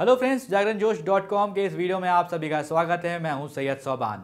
hello friends जागरण जोश dot com के इस वीडियो में आप सभी का स्वागत है मैं हूं सैयद सौबान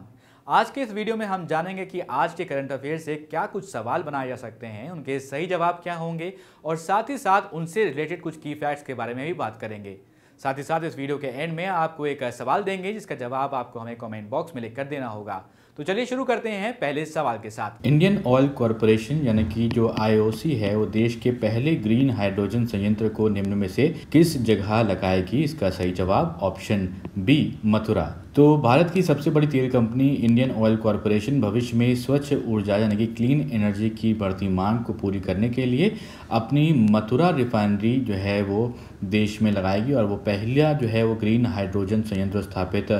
आज के इस वीडियो में हम जानेंगे कि आज के करंट अफेयर से क्या कुछ सवाल बनाए जा सकते हैं उनके सही जवाब क्या होंगे और साथ ही साथ उनसे रिलेटेड कुछ की फैक्ट्स के बारे में भी बात करेंगे साथ ही साथ इस वीडियो के एंड में आपको एक सवाल देंगे जिसका जवाब आपको हमें कॉमेंट बॉक्स में लिख कर देना होगा तो चलिए शुरू करते हैं पहले सवाल के साथ इंडियन ऑयल कॉरपोरेशन यानी कि जो आईओसी है वो देश के पहले ग्रीन हाइड्रोजन संयंत्र को निम्न में से किस जगह लगाएगी इसका सही जवाब ऑप्शन बी मथुरा तो भारत की सबसे बड़ी तेल कंपनी इंडियन ऑयल कॉरपोरेशन भविष्य में स्वच्छ ऊर्जा यानी कि क्लीन एनर्जी की बढ़ती मांग को पूरी करने के लिए अपनी मथुरा रिफाइनरी जो है वो देश में लगाएगी और वो पहला जो है वो ग्रीन हाइड्रोजन संयंत्र स्थापित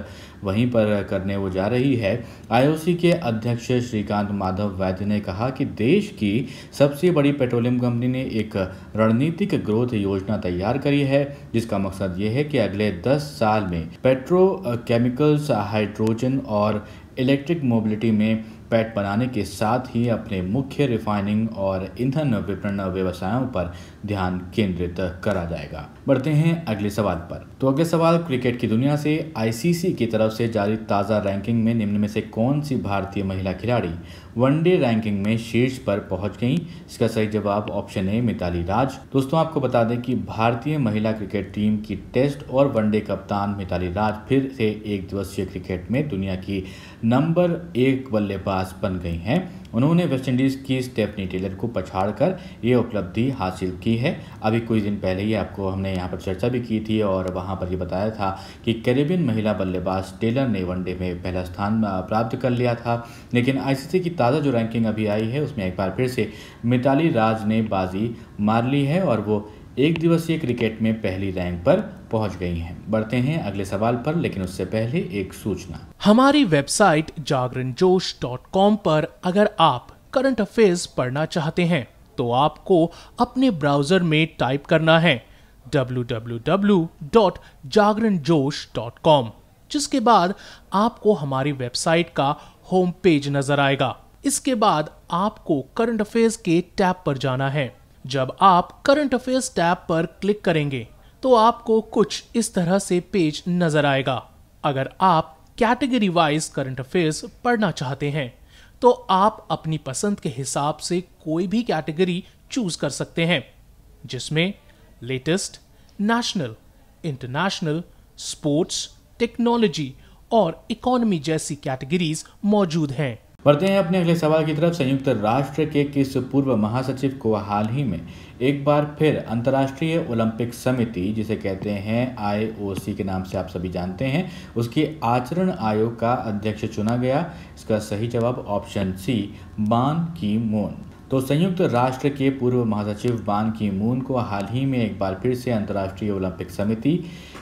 वहीं पर करने वो जा रही है आईओसी के अध्यक्ष श्रीकांत माधव वैद्य ने कहा कि देश की सबसे बड़ी पेट्रोलियम कंपनी ने एक रणनीतिक ग्रोथ योजना तैयार करी है जिसका मकसद ये है कि अगले दस साल में पेट्रोकेमिकल्स हाइड्रोजन और इलेक्ट्रिक मोबिलिटी में पैट बनाने के साथ ही अपने मुख्य रिफाइनिंग और ईंधन विपणन व्यवसायों पर ध्यान केंद्रित करा जाएगा बढ़ते हैं अगले सवाल पर तो अगले सवाल क्रिकेट की दुनिया से आईसीसी की तरफ से जारी ताज़ा रैंकिंग में निम्न में से कौन सी भारतीय महिला खिलाड़ी वनडे रैंकिंग में शीर्ष पर पहुंच गई इसका सही जवाब ऑप्शन ए मिताली राज दोस्तों आपको बता दें कि भारतीय महिला क्रिकेट टीम की टेस्ट और वनडे कप्तान मिताली राज फिर से एक दिवसीय क्रिकेट में दुनिया की नंबर एक बल्लेबाज बन गई हैं उन्होंने वेस्टइंडीज़ की स्टेफनी टेलर को पछाड़ कर ये उपलब्धि हासिल की है अभी कुछ दिन पहले ही आपको हमने यहाँ पर चर्चा भी की थी और वहाँ पर ये बताया था कि कैरेबियन महिला बल्लेबाज टेलर ने वनडे में पहला स्थान प्राप्त कर लिया था लेकिन आईसीसी की ताज़ा जो रैंकिंग अभी आई है उसमें एक बार फिर से मिताली राज ने बाजी मार ली है और वो एक दिवसीय क्रिकेट में पहली रैंक पर पहुंच गई हैं बढ़ते हैं अगले सवाल पर लेकिन उससे पहले एक सूचना हमारी वेबसाइट जागरण जोश डॉट कॉम पर अगर आप करंट अफेयर्स पढ़ना चाहते हैं तो आपको अपने ब्राउजर में टाइप करना है www.jagranjosh.com जिसके बाद आपको हमारी वेबसाइट का होम पेज नजर आएगा इसके बाद आपको करंट अफेयर्स के टैब पर जाना है जब आप करंट अफेयर्स टैब पर क्लिक करेंगे तो आपको कुछ इस तरह से पेज नजर आएगा अगर आप कैटेगरी वाइज करंट अफेयर्स पढ़ना चाहते हैं तो आप अपनी पसंद के हिसाब से कोई भी कैटेगरी चूज कर सकते हैं जिसमें latest national international sports technology और इकोनॉमी जैसी कैटेगरीज मौजूद हैं बढ़ते हैं अपने अगले सवाल की तरफ संयुक्त राष्ट्र के किस पूर्व महासचिव को हाल ही में एक बार फिर अंतर्राष्ट्रीय ओलंपिक समिति जिसे कहते हैं आईओसी के नाम से आप सभी जानते हैं उसके आचरण आयोग का अध्यक्ष चुना गया इसका सही जवाब ऑप्शन सी बान की मोन तो संयुक्त राष्ट्र के पूर्व महासचिव बान की मून को हाल ही में एक बार फिर से अंतर्राष्ट्रीय ओलंपिक समिति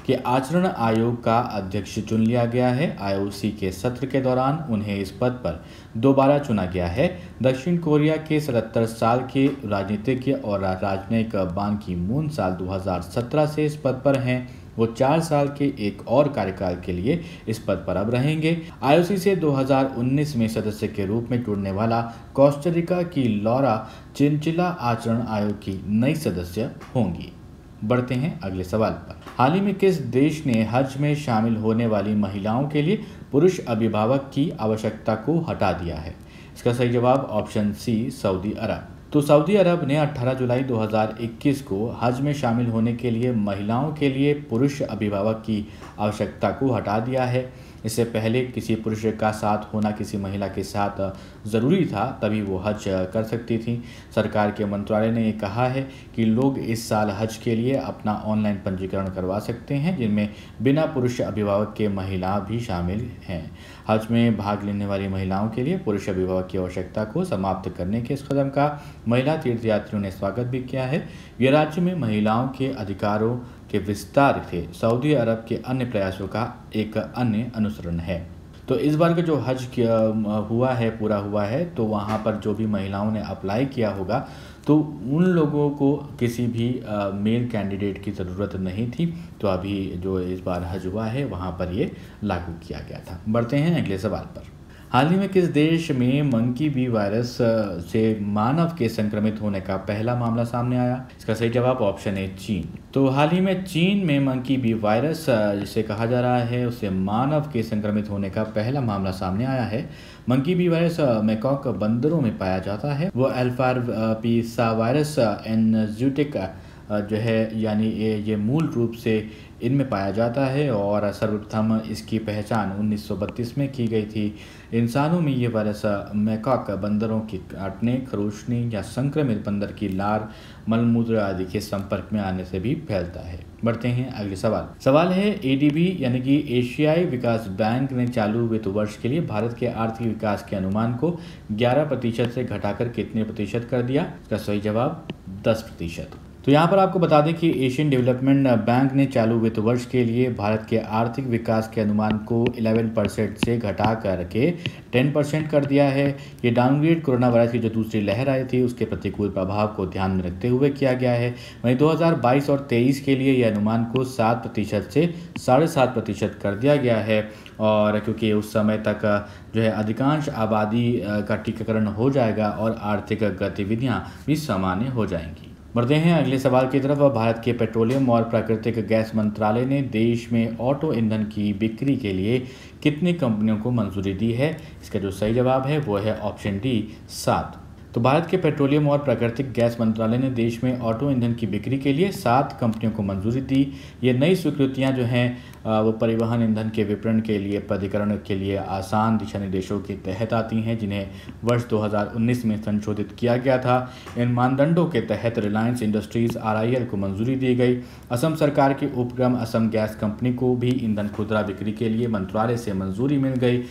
के आचरण आयोग का अध्यक्ष चुन लिया गया है आईओसी के सत्र के दौरान उन्हें इस पद पर दोबारा चुना गया है दक्षिण कोरिया के 77 साल के राजनीतिज्ञ और राजनयिक बान की मून साल 2017 से इस पद पर हैं वो चार साल के एक और कार्यकाल के लिए इस पद पर अब रहेंगे आईओसी से 2019 में सदस्य के रूप में जुड़ने वाला कोस्टरिका की लॉरा चिंचिला आचरण आयोग की नई सदस्य होंगी बढ़ते हैं अगले सवाल पर हाल ही में किस देश ने हज में शामिल होने वाली महिलाओं के लिए पुरुष अभिभावक की आवश्यकता को हटा दिया है इसका सही जवाब ऑप्शन सी सऊदी अरब तो सऊदी अरब ने 18 जुलाई 2021 को हज में शामिल होने के लिए महिलाओं के लिए पुरुष अभिभावक की आवश्यकता को हटा दिया है इससे पहले किसी पुरुष का साथ होना किसी महिला के साथ ज़रूरी था तभी वो हज कर सकती थी सरकार के मंत्रालय ने ये कहा है कि लोग इस साल हज के लिए अपना ऑनलाइन पंजीकरण करवा सकते हैं जिनमें बिना पुरुष अभिभावक के महिला भी शामिल हैं हज में भाग लेने वाली महिलाओं के लिए पुरुष अभिभावक की आवश्यकता को समाप्त करने के इस कदम का महिला तीर्थयात्रियों ने स्वागत भी किया है यह राज्य में महिलाओं के अधिकारों के विस्तार से सऊदी अरब के अन्य प्रयासों का एक अन्य अनुसरण है तो इस बार का जो हज हुआ है पूरा हुआ है तो वहाँ पर जो भी महिलाओं ने अप्लाई किया होगा तो उन लोगों को किसी भी मेल कैंडिडेट की ज़रूरत नहीं थी तो अभी जो इस बार हज हुआ है वहाँ पर ये लागू किया गया था बढ़ते हैं अगले सवाल पर हाल ही में किस देश में मंकी बी वायरस से मानव के संक्रमित होने का पहला मामला सामने आया इसका सही जवाब ऑप्शन है चीन तो हाल ही में चीन में मंकी बी वायरस जिसे कहा जा रहा है उसे मानव के संक्रमित होने का पहला मामला सामने आया है मंकी बी वायरस मैकॉक बंदरों में पाया जाता है वो एल्फार पीसा वायरस एनजूटिक जो है यानी ये मूल रूप से इनमें पाया जाता है और सर्वप्रथम इसकी पहचान 1932 में की गई थी इंसानों में ये वायरस मैकाक बंदरों के काटने खरोशने या संक्रमित बंदर की लार मलमूत्र आदि के संपर्क में आने से भी फैलता है बढ़ते हैं अगले सवाल सवाल है एडीबी यानी कि एशियाई विकास बैंक ने चालू वित्त वर्ष के लिए भारत के आर्थिक विकास के अनुमान को 11 प्रतिशत से घटाकर कितने प्रतिशत कर दिया इसका सही जवाब 10 प्रतिशत तो यहाँ पर आपको बता दें कि एशियन डेवलपमेंट बैंक ने चालू वित्त वर्ष के लिए भारत के आर्थिक विकास के अनुमान को 11 परसेंट से घटा करके 10 परसेंट कर दिया है ये डाउनग्रेड कोरोना वायरस की जो दूसरी लहर आई थी उसके प्रतिकूल प्रभाव को ध्यान में रखते हुए किया गया है वहीं 2022 और 23 के लिए यह अनुमान को सात प्रतिशत से साढ़े सात प्रतिशत कर दिया गया है और क्योंकि उस समय तक जो है अधिकांश आबादी का टीकाकरण हो जाएगा और आर्थिक गतिविधियाँ भी सामान्य हो जाएंगी बढ़ते हैं अगले सवाल की तरफ भारत के पेट्रोलियम और प्राकृतिक गैस मंत्रालय ने देश में ऑटो ईंधन की बिक्री के लिए कितनी कंपनियों को मंजूरी दी है इसका जो सही जवाब है वो है ऑप्शन डी सात तो भारत के पेट्रोलियम और प्राकृतिक गैस मंत्रालय ने देश में ऑटो ईंधन की बिक्री के लिए सात कंपनियों को मंजूरी दी ये नई स्वीकृतियां जो हैं वो परिवहन ईंधन के विपणन के लिए प्राधिकरण के लिए आसान दिशा निर्देशों के तहत आती हैं जिन्हें वर्ष 2019 में संशोधित किया गया था इन मानदंडों के तहत रिलायंस इंडस्ट्रीज आर को मंजूरी दी गई असम सरकार के उपक्रम असम गैस कंपनी को भी ईंधन खुदरा बिक्री के लिए मंत्रालय से मंजूरी मिल गई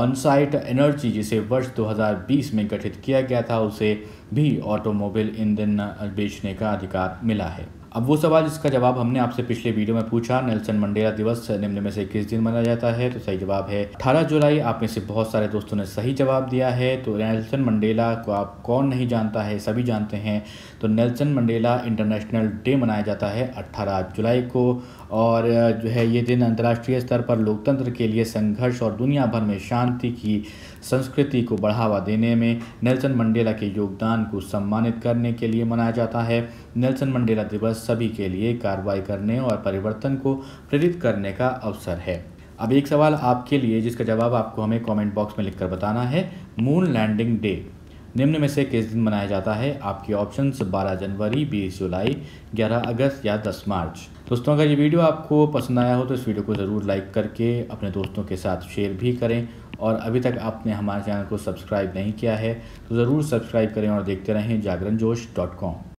ऑनसाइट एनर्जी जिसे वर्ष 2020 में गठित किया गया था उसे भी ऑटोमोबाइल ईंधन बेचने का अधिकार मिला है अब वो सवाल जिसका जवाब हमने आपसे पिछले वीडियो में पूछा नेल्सन मंडेला दिवस निम्न में से किस दिन मनाया जाता है तो सही जवाब है अठारह जुलाई आप में से बहुत सारे दोस्तों ने सही जवाब दिया है तो नेल्सन मंडेला को आप कौन नहीं जानता है सभी जानते हैं तो नेल्सन मंडेला इंटरनेशनल डे मनाया जाता है अट्ठारह जुलाई को और जो है ये दिन अंतर्राष्ट्रीय स्तर पर लोकतंत्र के लिए संघर्ष और दुनिया भर में शांति की संस्कृति को बढ़ावा देने में नेल्सन मंडेला के योगदान को सम्मानित करने के लिए मनाया जाता है नेल्सन मंडेला दिवस सभी के लिए कार्रवाई करने और परिवर्तन को प्रेरित करने का अवसर है अब एक सवाल आपके लिए जिसका जवाब आपको हमें कमेंट बॉक्स में लिखकर बताना है मून लैंडिंग डे निम्न में से किस दिन मनाया जाता है आपके ऑप्शन 12 जनवरी 20 जुलाई 11 अगस्त या 10 मार्च दोस्तों अगर ये वीडियो आपको पसंद आया हो तो इस वीडियो को ज़रूर लाइक करके अपने दोस्तों के साथ शेयर भी करें और अभी तक आपने हमारे चैनल को सब्सक्राइब नहीं किया है तो ज़रूर सब्सक्राइब करें और देखते रहें जागरण जोश डॉट कॉम